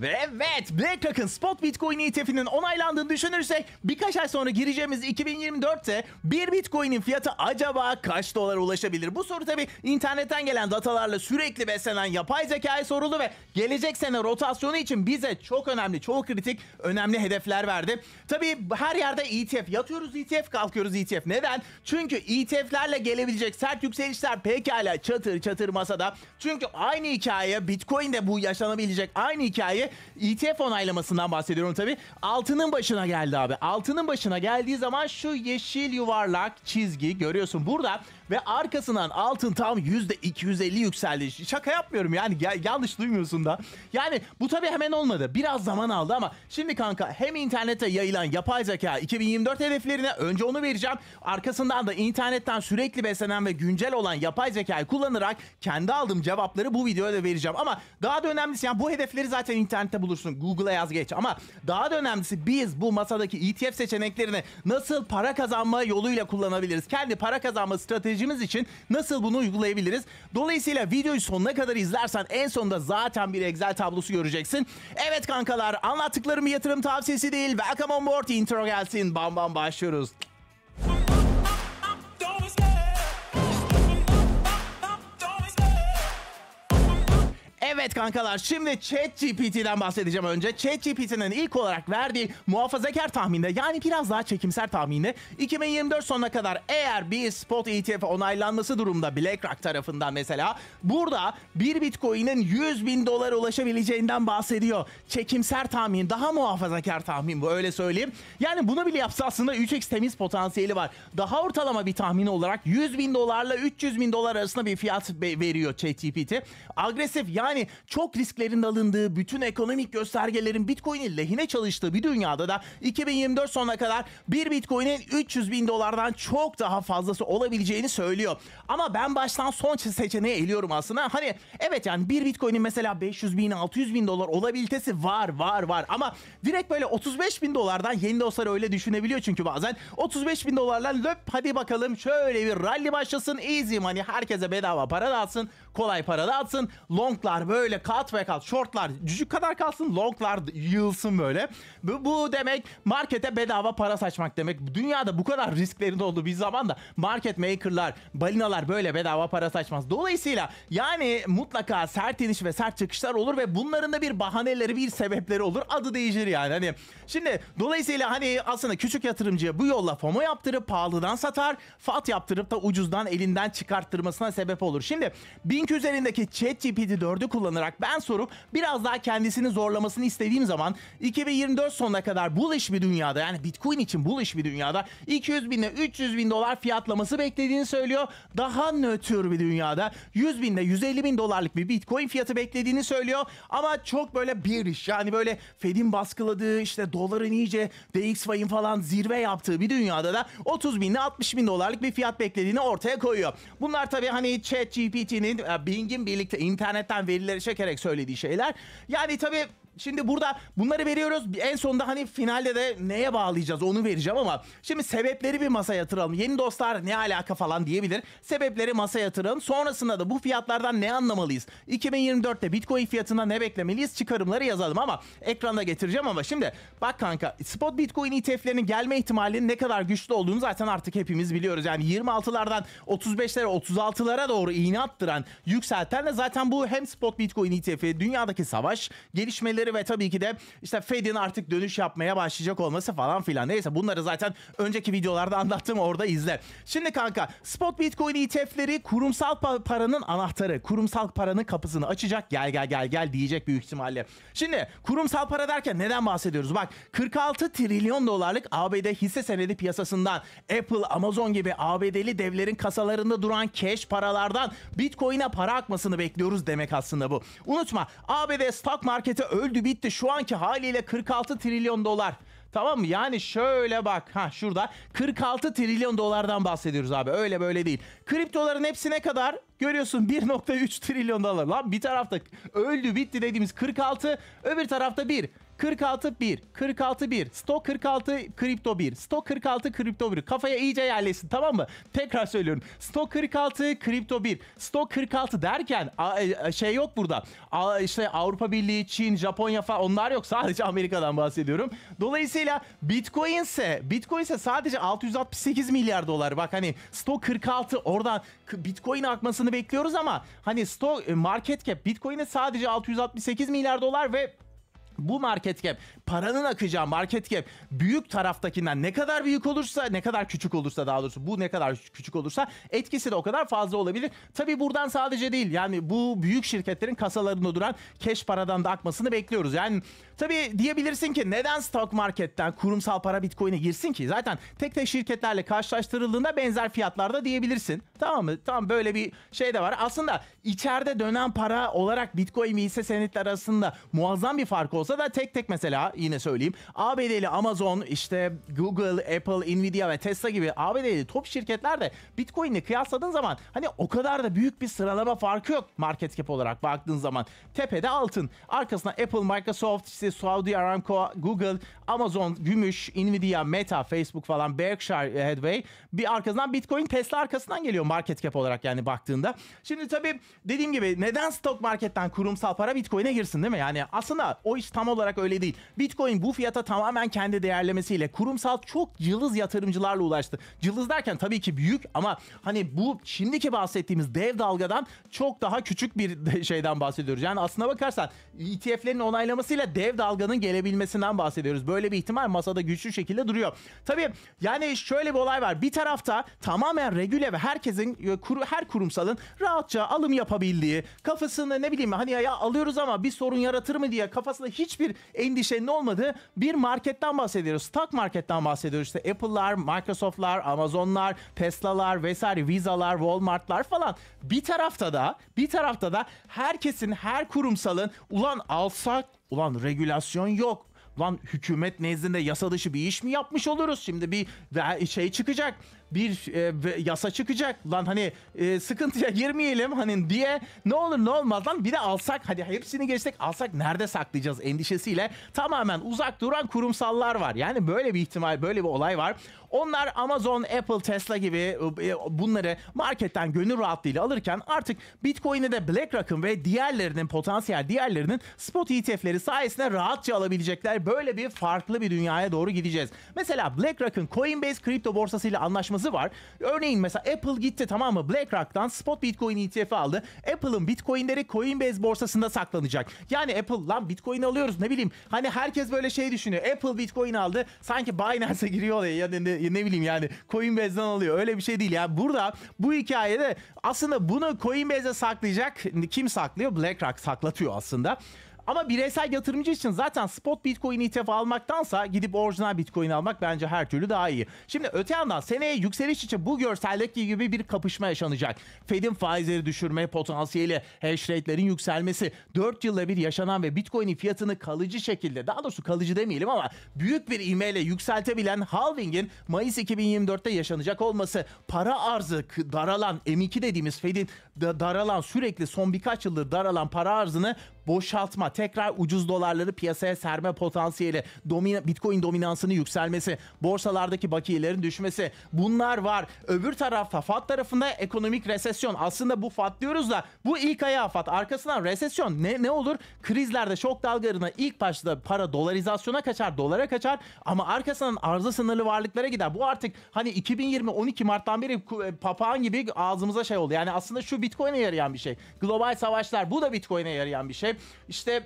Ve evet BlackRock'ın spot bitcoin ETF'inin onaylandığını düşünürsek birkaç ay sonra gireceğimiz 2024'te bir bitcoin'in fiyatı acaba kaç dolara ulaşabilir? Bu soru tabi internetten gelen datalarla sürekli beslenen yapay zekaya soruldu ve gelecek sene rotasyonu için bize çok önemli, çok kritik, önemli hedefler verdi. Tabi her yerde ETF yatıyoruz ETF kalkıyoruz ETF. Neden? Çünkü ETF'lerle gelebilecek sert yükselişler pekala çatır çatır masada. Çünkü aynı hikaye Bitcoin'de bu yaşanabilecek aynı hikaye ETF onaylamasından bahsediyorum tabii. Altının başına geldi abi. Altının başına geldiği zaman şu yeşil yuvarlak çizgi görüyorsun. Burada ve arkasından altın tam %250 yükseldi. Şaka yapmıyorum yani yanlış duymuyorsun da. Yani bu tabii hemen olmadı. Biraz zaman aldı ama şimdi kanka hem internete yayılan yapay zeka 2024 hedeflerine önce onu vereceğim. Arkasından da internetten sürekli beslenen ve güncel olan yapay zekayı kullanarak kendi aldığım cevapları bu videoya da vereceğim. Ama daha da önemlisi yani bu hedefleri zaten internette bulursun. Google'a yaz geç ama daha da önemlisi biz bu masadaki ETF seçeneklerini nasıl para kazanma yoluyla kullanabiliriz? Kendi para kazanma strateji izleyicimiz için nasıl bunu uygulayabiliriz? Dolayısıyla videoyu sonuna kadar izlersen en sonunda zaten bir Excel tablosu göreceksin. Evet kankalar anlattıklarım yatırım tavsiyesi değil. Welcome on board intro gelsin. Bam bam başlıyoruz. Evet kankalar şimdi ChatGPT'den bahsedeceğim önce. ChatGPT'nin ilk olarak verdiği muhafazakar tahminde yani biraz daha çekimser tahminde 2024 sonuna kadar eğer bir spot ETF onaylanması durumda BlackRock tarafından mesela burada bir bitcoin'in 100 bin dolar ulaşabileceğinden bahsediyor. Çekimser tahmin daha muhafazakar tahmin bu öyle söyleyeyim. Yani bunu bile yapsa aslında 3x temiz potansiyeli var. Daha ortalama bir tahmin olarak 100 bin dolarla 300 bin dolar arasında bir fiyat veriyor ChatGPT. Agresif yani çok risklerin alındığı bütün ekonomik göstergelerin Bitcoin'in lehine çalıştığı bir dünyada da 2024 sonuna kadar bir Bitcoin'in 300 bin dolardan çok daha fazlası olabileceğini söylüyor. Ama ben baştan son seçeneği eliyorum aslında. Hani evet yani bir Bitcoin'in mesela 500 bin 600 bin dolar olabilitesi var var var ama direkt böyle 35 bin dolardan yeni dostlar öyle düşünebiliyor çünkü bazen 35 bin dolarla löp hadi bakalım şöyle bir rally başlasın easy money herkese bedava para dağıtsın kolay para dağıtsın longlar böyle böyle kat ve kat shortlar cücük kadar kalsın longlar yığılsın böyle. Bu, bu demek markete bedava para saçmak demek. Dünyada bu kadar risklerin olduğu bir zamanda market makerlar, balinalar böyle bedava para saçmaz. Dolayısıyla yani mutlaka sert iniş ve sert çıkışlar olur ve bunların da bir bahaneleri bir sebepleri olur. Adı değişir yani hani. Şimdi dolayısıyla hani aslında küçük yatırımcıya bu yolla FOMO yaptırıp pahalıdan satar. FAT yaptırıp da ucuzdan elinden çıkarttırmasına sebep olur. Şimdi Bink üzerindeki ChatGPT 4'ü kullanan kullanarak ben sorup biraz daha kendisini zorlamasını istediğim zaman 2024 sonuna kadar bullish bir dünyada yani Bitcoin için bullish bir dünyada 200 bin ile 300 bin dolar fiyatlaması beklediğini söylüyor. Daha nötr bir dünyada 100 bin ile 150 bin dolarlık bir Bitcoin fiyatı beklediğini söylüyor. Ama çok böyle bir iş yani böyle Fed'in baskıladığı işte doların iyice DXY'in falan zirve yaptığı bir dünyada da 30 bin ile 60 bin dolarlık bir fiyat beklediğini ortaya koyuyor. Bunlar tabii hani Chat ChatGPT'nin e, Bing'in birlikte internetten verileri çekerek söylediği şeyler. Yani tabii Şimdi burada bunları veriyoruz. En sonunda hani finalde de neye bağlayacağız onu vereceğim ama şimdi sebepleri bir masaya yatıralım. Yeni dostlar ne alaka falan diyebilir. Sebepleri masaya yatıralım. Sonrasında da bu fiyatlardan ne anlamalıyız? 2024'te Bitcoin fiyatına ne beklemeliyiz? Çıkarımları yazalım ama ekranda getireceğim ama şimdi bak kanka spot Bitcoin ETF'lerinin gelme ihtimalinin ne kadar güçlü olduğunu zaten artık hepimiz biliyoruz. Yani 26'lardan 35'lere 36'lara doğru iğne attıran yükselten de zaten bu hem spot Bitcoin ETF dünyadaki savaş gelişmeleri gelişmeleri ve tabii ki de işte Fed'in artık dönüş yapmaya başlayacak olması falan filan. Neyse bunları zaten önceki videolarda anlattım orada izle. Şimdi kanka spot bitcoin ETF'leri kurumsal pa- paranın anahtarı. Kurumsal paranın kapısını açacak gel gel gel gel diyecek büyük ihtimalle. Şimdi kurumsal para derken neden bahsediyoruz? Bak 46 trilyon dolarlık ABD hisse senedi piyasasından Apple, Amazon gibi ABD'li devlerin kasalarında duran cash paralardan Bitcoin'e para akmasını bekliyoruz demek aslında bu. Unutma ABD stock marketi öldü öldü bitti. Şu anki haliyle 46 trilyon dolar. Tamam mı? Yani şöyle bak. Ha şurada 46 trilyon dolardan bahsediyoruz abi. Öyle böyle değil. Kriptoların hepsi ne kadar? Görüyorsun 1.3 trilyon dolar. Lan bir tarafta öldü bitti dediğimiz 46, öbür tarafta 1. 46 1. 46 1. Stok 46 kripto 1. Stok 46 kripto 1. Kafaya iyice yerleşsin tamam mı? Tekrar söylüyorum. Stok 46 kripto 1. Stok 46 derken e, şey yok burada. A, işte Avrupa Birliği, Çin, Japonya falan onlar yok. Sadece Amerika'dan bahsediyorum. Dolayısıyla Bitcoin ise Bitcoin ise sadece 668 milyar dolar. Bak hani Stok 46 oradan Bitcoin akmasını bekliyoruz ama hani Stok e, market cap Bitcoin'e sadece 668 milyar dolar ve bu market cap paranın akacağı market cap büyük taraftakinden ne kadar büyük olursa ne kadar küçük olursa daha doğrusu bu ne kadar küçük olursa etkisi de o kadar fazla olabilir. Tabi buradan sadece değil yani bu büyük şirketlerin kasalarında duran keş paradan da akmasını bekliyoruz. Yani tabi diyebilirsin ki neden stock marketten kurumsal para bitcoin'e girsin ki? Zaten tek tek şirketlerle karşılaştırıldığında benzer fiyatlarda diyebilirsin. Tamam mı? Tamam böyle bir şey de var. Aslında içeride dönen para olarak bitcoin ve hisse senetler arasında muazzam bir fark olsa olsa da tek tek mesela yine söyleyeyim. ABD'li Amazon, işte Google, Apple, Nvidia ve Tesla gibi ABD'li top şirketler de Bitcoin'le kıyasladığın zaman hani o kadar da büyük bir sıralama farkı yok market cap olarak baktığın zaman. Tepede altın. Arkasına Apple, Microsoft, işte Saudi Aramco, Google, Amazon, Gümüş, Nvidia, Meta, Facebook falan, Berkshire Hathaway. Bir arkasından Bitcoin, Tesla arkasından geliyor market cap olarak yani baktığında. Şimdi tabii dediğim gibi neden stok marketten kurumsal para Bitcoin'e girsin değil mi? Yani aslında o işte tam olarak öyle değil. Bitcoin bu fiyata tamamen kendi değerlemesiyle kurumsal çok cılız yatırımcılarla ulaştı. Cılız derken tabii ki büyük ama hani bu şimdiki bahsettiğimiz dev dalgadan çok daha küçük bir şeyden bahsediyoruz. Yani aslına bakarsan ETF'lerin onaylamasıyla dev dalganın gelebilmesinden bahsediyoruz. Böyle bir ihtimal masada güçlü şekilde duruyor. Tabii yani şöyle bir olay var. Bir tarafta tamamen regüle ve herkesin e, her kurumsalın rahatça alım yapabildiği kafasını ne bileyim hani ya alıyoruz ama bir sorun yaratır mı diye kafasında hiç hiçbir endişenin olmadığı bir marketten bahsediyoruz. Stock marketten bahsediyoruz. İşte Apple'lar, Microsoft'lar, Amazon'lar, Tesla'lar vesaire, Visa'lar, Walmart'lar falan. Bir tarafta da, bir tarafta da herkesin, her kurumsalın ulan alsak, ulan regülasyon yok Lan hükümet nezdinde yasa dışı bir iş mi yapmış oluruz? Şimdi bir şey çıkacak. Bir e, yasa çıkacak. Lan hani e, sıkıntıya girmeyelim hani diye ne olur ne olmaz lan bir de alsak hadi hepsini geçtik alsak nerede saklayacağız endişesiyle tamamen uzak duran kurumsallar var. Yani böyle bir ihtimal böyle bir olay var. Onlar Amazon, Apple, Tesla gibi e, e, bunları marketten gönül rahatlığıyla alırken artık Bitcoin'i de BlackRock'ın ve diğerlerinin potansiyel diğerlerinin spot ETF'leri sayesinde rahatça alabilecekler. Böyle bir farklı bir dünyaya doğru gideceğiz. Mesela BlackRock'ın Coinbase kripto borsası ile anlaşması var. Örneğin mesela Apple gitti tamam mı? BlackRock'tan spot Bitcoin ETF aldı. Apple'ın Bitcoin'leri Coinbase borsasında saklanacak. Yani Apple lan Bitcoin alıyoruz ne bileyim. Hani herkes böyle şey düşünüyor. Apple Bitcoin aldı. Sanki Binance'a giriyor ya yani ne bileyim yani Coinbase'den alıyor. Öyle bir şey değil. Yani burada bu hikayede aslında bunu Coinbase'e saklayacak kim saklıyor? BlackRock saklatıyor aslında. Ama bireysel yatırımcı için zaten spot Bitcoin ETF almaktansa gidip orijinal Bitcoin almak bence her türlü daha iyi. Şimdi öte yandan seneye yükseliş için bu görseldeki gibi bir kapışma yaşanacak. Fed'in faizleri düşürme potansiyeli, hash rate'lerin yükselmesi, 4 yılda bir yaşanan ve Bitcoin'in fiyatını kalıcı şekilde, daha doğrusu kalıcı demeyelim ama büyük bir ivmeyle yükseltebilen halving'in Mayıs 2024'te yaşanacak olması, para arzı daralan M2 dediğimiz Fed'in daralan sürekli son birkaç yıldır daralan para arzını boşaltma, tekrar ucuz dolarları piyasaya serme potansiyeli, domina, Bitcoin dominansının yükselmesi, borsalardaki bakiyelerin düşmesi bunlar var. Öbür tarafta FAT tarafında ekonomik resesyon. Aslında bu FAT diyoruz da bu ilk ayağı FAT. Arkasından resesyon ne, ne olur? Krizlerde şok dalgalarına ilk başta para dolarizasyona kaçar, dolara kaçar ama arkasından arzı sınırlı varlıklara gider. Bu artık hani 2020 12 Mart'tan beri e, papağan gibi ağzımıza şey oldu. Yani aslında şu Bitcoin'e yarayan bir şey. Global savaşlar bu da Bitcoin'e yarayan bir şey. İşte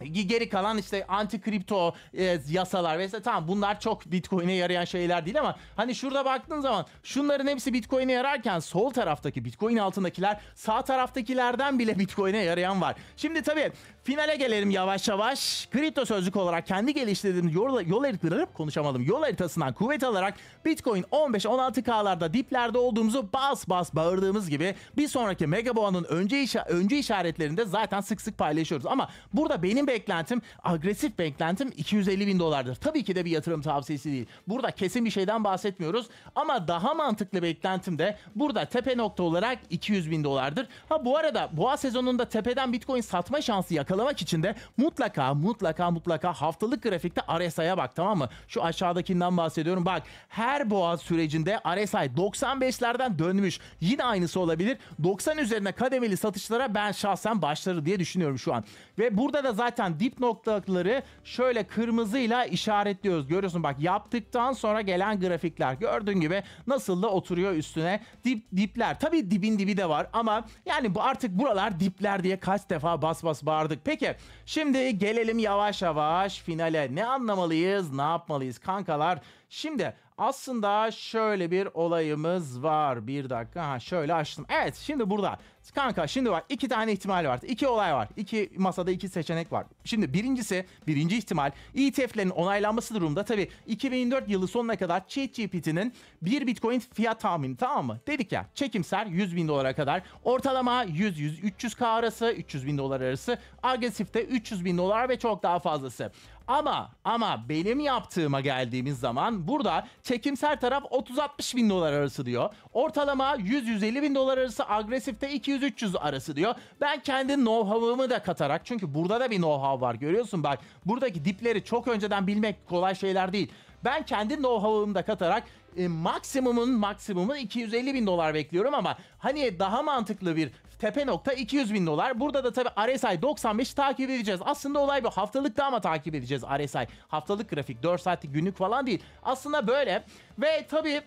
geri kalan işte anti kripto e, yasalar vesaire tamam bunlar çok Bitcoin'e yarayan şeyler değil ama hani şurada baktığın zaman şunların hepsi Bitcoin'e yararken sol taraftaki Bitcoin altındakiler sağ taraftakilerden bile Bitcoin'e yarayan var. Şimdi tabii Finale gelelim yavaş yavaş. Kripto sözlük olarak kendi geliştirdiğim yol, yol haritaları konuşamadım. Yol haritasından kuvvet alarak Bitcoin 15-16K'larda diplerde olduğumuzu bas bas bağırdığımız gibi bir sonraki Megaboğa'nın önce, işa, önce işaretlerinde zaten sık sık paylaşıyoruz. Ama burada benim beklentim agresif beklentim 250 bin dolardır. Tabii ki de bir yatırım tavsiyesi değil. Burada kesin bir şeyden bahsetmiyoruz. Ama daha mantıklı beklentim de burada tepe nokta olarak 200 bin dolardır. Ha bu arada boğa sezonunda tepeden Bitcoin satma şansı yakaladık yakalamak için de mutlaka mutlaka mutlaka haftalık grafikte RSI'ye bak tamam mı? Şu aşağıdakinden bahsediyorum. Bak her boğa sürecinde RSI 95'lerden dönmüş. Yine aynısı olabilir. 90 üzerine kademeli satışlara ben şahsen başları diye düşünüyorum şu an. Ve burada da zaten dip noktaları şöyle kırmızıyla işaretliyoruz. Görüyorsun bak yaptıktan sonra gelen grafikler gördüğün gibi nasıl da oturuyor üstüne dip dipler. Tabii dibin dibi de var ama yani bu artık buralar dipler diye kaç defa bas bas bağırdık. Peki şimdi gelelim yavaş yavaş finale. Ne anlamalıyız, ne yapmalıyız kankalar? Şimdi aslında şöyle bir olayımız var. Bir dakika. Ha, şöyle açtım. Evet şimdi burada. Kanka şimdi var. iki tane ihtimal var. iki olay var. iki masada iki seçenek var. Şimdi birincisi, birinci ihtimal ETF'lerin onaylanması durumda. tabii 2004 yılı sonuna kadar ChatGPT'nin bir Bitcoin fiyat tahmini tamam mı? Dedik ya çekimser 100 bin dolara kadar. Ortalama 100-100-300k arası, 300 bin dolar arası. Agresifte 300 bin dolar ve çok daha fazlası. Ama ama benim yaptığıma geldiğimiz zaman burada çekimsel taraf 30-60 bin dolar arası diyor. Ortalama 100-150 bin dolar arası agresifte 200-300 arası diyor. Ben kendi know-how'ımı da katarak çünkü burada da bir know-how var görüyorsun bak. Buradaki dipleri çok önceden bilmek kolay şeyler değil. Ben kendi know-how'ımı da katarak e, maksimumun maksimumu 250 bin dolar bekliyorum ama hani daha mantıklı bir Tepe nokta 200 bin dolar. Burada da tabi RSI 95 takip edeceğiz. Aslında olay bu. Haftalıkta ama takip edeceğiz RSI. Haftalık grafik 4 saatlik günlük falan değil. Aslında böyle. Ve tabi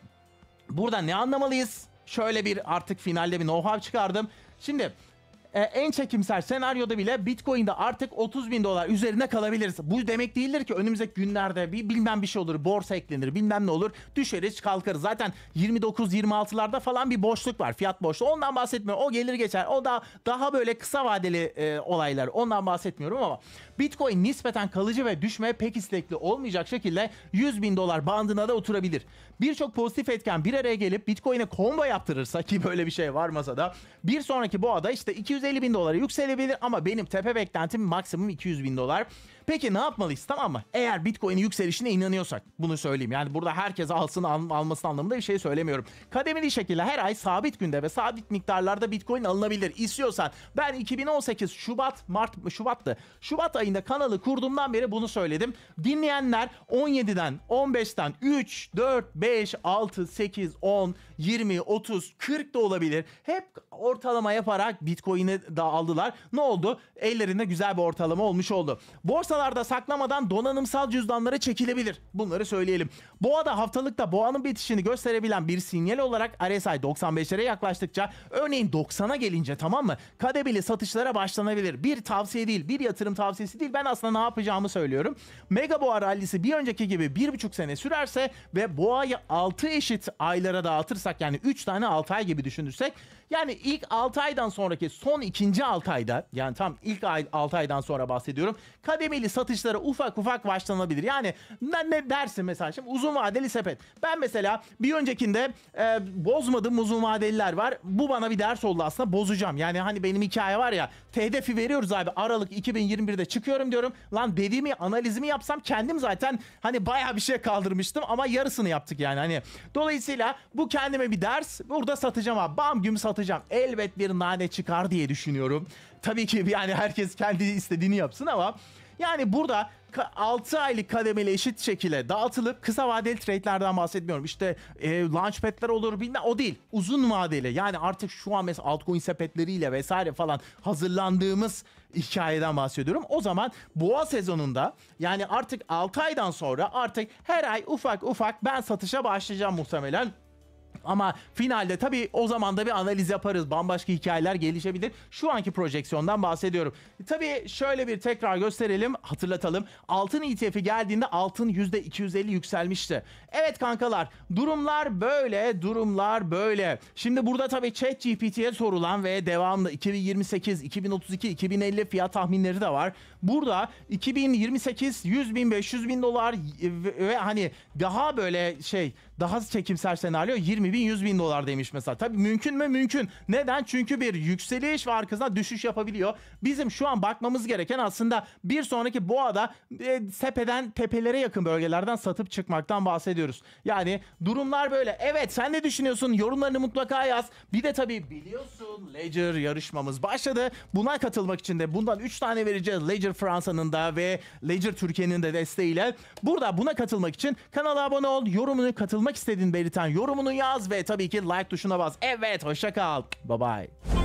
burada ne anlamalıyız? Şöyle bir artık finalde bir know-how çıkardım. Şimdi e, en çekimsel senaryoda bile Bitcoin'de artık 30 bin dolar üzerine kalabiliriz. Bu demek değildir ki önümüzdeki günlerde bir bilmem bir şey olur borsa eklenir bilmem ne olur düşeriz kalkarız. Zaten 29-26'larda falan bir boşluk var fiyat boşluğu ondan bahsetmiyorum o gelir geçer o da daha böyle kısa vadeli e, olaylar ondan bahsetmiyorum ama Bitcoin nispeten kalıcı ve düşmeye pek istekli olmayacak şekilde 100 bin dolar bandına da oturabilir. Birçok pozitif etken bir araya gelip Bitcoin'e combo yaptırırsa ki böyle bir şey var masada bir sonraki boğada işte 200 150 bin dolara yükselebilir ama benim tepe beklentim maksimum 200 bin dolar. Peki ne yapmalıyız tamam mı? Eğer Bitcoin'in yükselişine inanıyorsak bunu söyleyeyim. Yani burada herkes alsın al, almasın anlamında bir şey söylemiyorum. Kademeli şekilde her ay sabit günde ve sabit miktarlarda Bitcoin alınabilir. İstiyorsan ben 2018 Şubat Mart Şubat'tı. Şubat ayında kanalı kurduğumdan beri bunu söyledim. Dinleyenler 17'den 15'ten 3, 4, 5, 6, 8, 10, 20, 30, 40 da olabilir. Hep ortalama yaparak Bitcoin'i de aldılar. Ne oldu? Ellerinde güzel bir ortalama olmuş oldu. Borsa Borsalarda saklamadan donanımsal cüzdanlara çekilebilir. Bunları söyleyelim. Boğa da haftalıkta boğanın bitişini gösterebilen bir sinyal olarak RSI 95'lere yaklaştıkça örneğin 90'a gelince tamam mı? Kademeli satışlara başlanabilir. Bir tavsiye değil, bir yatırım tavsiyesi değil. Ben aslında ne yapacağımı söylüyorum. Mega Boğa rallisi bir önceki gibi 1,5 sene sürerse ve boğayı 6 eşit aylara dağıtırsak yani 3 tane 6 ay gibi düşünürsek yani ilk 6 aydan sonraki son ikinci 6 ayda yani tam ilk ay, 6 aydan sonra bahsediyorum. Kademeli satışlara ufak ufak başlanabilir. Yani ne, ne dersin mesela şimdi uzun vadeli sepet. Ben mesela bir öncekinde e, bozmadığım uzun vadeliler var. Bu bana bir ders oldu aslında bozacağım. Yani hani benim hikaye var ya hedefi veriyoruz abi Aralık 2021'de çıkıyorum diyorum. Lan dediğimi analizimi yapsam kendim zaten hani baya bir şey kaldırmıştım ama yarısını yaptık yani hani. Dolayısıyla bu kendime bir ders. Burada satacağım abi. Bam güm satacağım atacağım. Elbet bir nane çıkar diye düşünüyorum. Tabii ki yani herkes kendi istediğini yapsın ama yani burada 6 aylık kademeli eşit şekilde dağıtılıp kısa vadeli trade'lerden bahsetmiyorum. İşte e, launchpad'ler olur bilmem o değil. Uzun vadeli yani artık şu an mesela altcoin sepetleriyle vesaire falan hazırlandığımız hikayeden bahsediyorum. O zaman boğa sezonunda yani artık 6 aydan sonra artık her ay ufak ufak ben satışa başlayacağım muhtemelen. Ama finalde tabii o zaman da bir analiz yaparız. Bambaşka hikayeler gelişebilir. Şu anki projeksiyondan bahsediyorum. Tabii şöyle bir tekrar gösterelim, hatırlatalım. Altın ETF'i geldiğinde altın %250 yükselmişti. Evet kankalar, durumlar böyle, durumlar böyle. Şimdi burada tabii Chat ChatGPT'ye sorulan ve devamlı 2028, 2032, 2050 fiyat tahminleri de var. Burada 2028 100 bin 500 bin dolar ve hani daha böyle şey daha çekimsel senaryo 20 bin 100 bin dolar demiş mesela. Tabii mümkün mü? Mümkün. Neden? Çünkü bir yükseliş ve arkasına düşüş yapabiliyor. Bizim şu an bakmamız gereken aslında bir sonraki boğada e, sepeden tepelere yakın bölgelerden satıp çıkmaktan bahsediyoruz. Yani durumlar böyle. Evet sen ne düşünüyorsun? Yorumlarını mutlaka yaz. Bir de tabii biliyorsun Ledger yarışmamız başladı. Buna katılmak için de bundan 3 tane vereceğiz. Ledger Fransa'nın da ve Ledger Türkiye'nin de desteğiyle. Burada buna katılmak için kanala abone ol, yorumunu katılmak olmak istediğini belirten yorumunu yaz ve tabii ki like tuşuna bas. Evet hoşça kal. Bye bye.